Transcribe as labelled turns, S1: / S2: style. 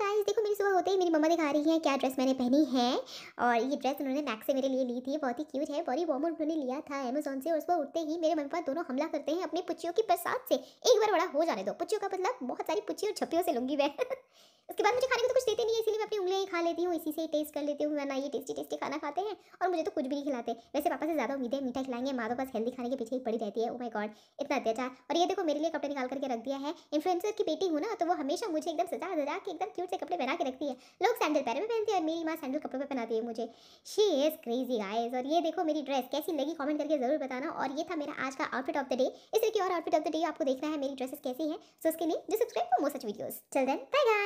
S1: guys देखो मेरी सुबह होते ही मेरी मम्मा दिखा रही हैं क्या ड्रेस मैंने पहनी है और ये ड्रेस उन्होंने मैक से मेरे लिए ली थी बहुत ही क्यूट है बॉडी वार्मर उन्होंने लिया था अमेजोन से और सुबह उठते ही मेरे मम्मी पापा दोनों हमला करते हैं अपने पुचियों की प्रसाद से एक बार बड़ा हो जाने दो पुच्चियों का मतलब बहुत सारी पुच्ची और से लूंगी मैं उसके बाद मुझे खाने खाते नहीं है इसलिए मैं अपनी उंगलियाँ ही खा लेती हूँ इसी से ही टेस्ट कर लेती हूँ वरना ये टेस्टी टेस्टी खाना खाते हैं और मुझे तो कुछ भी नहीं खिलाते वैसे पापा से ज़्यादा उम्मीद है मीठा खिलाएंगे माँ तो बस हेल्दी खाने के पीछे ही पड़ी रहती है ओ माई गॉड इतना अत्याचार और ये देखो मेरे लिए कपड़े निकाल करके रख दिया है इन्फ्लुएंसर की बेटी हूँ ना तो वो हमेशा मुझे एकदम सजा सजा के एकदम क्यूट से कपड़े पहना के रखती है लोग सैंडल पैर में पहनते हैं और मेरी माँ सैंडल कपड़े पर पहनाती है मुझे शी इज़ क्रेजी गाइज और ये देखो मेरी ड्रेस कैसी लगी कॉमेंट करके ज़रूर बताना और ये था मेरा आज का आउटफिट ऑफ द डे इसलिए और आउटफिट ऑफ द डे आपको देखना है मेरी ड्रेसेस कैसी है सो उसके लिए जो subscribe for more such videos चल देन बाय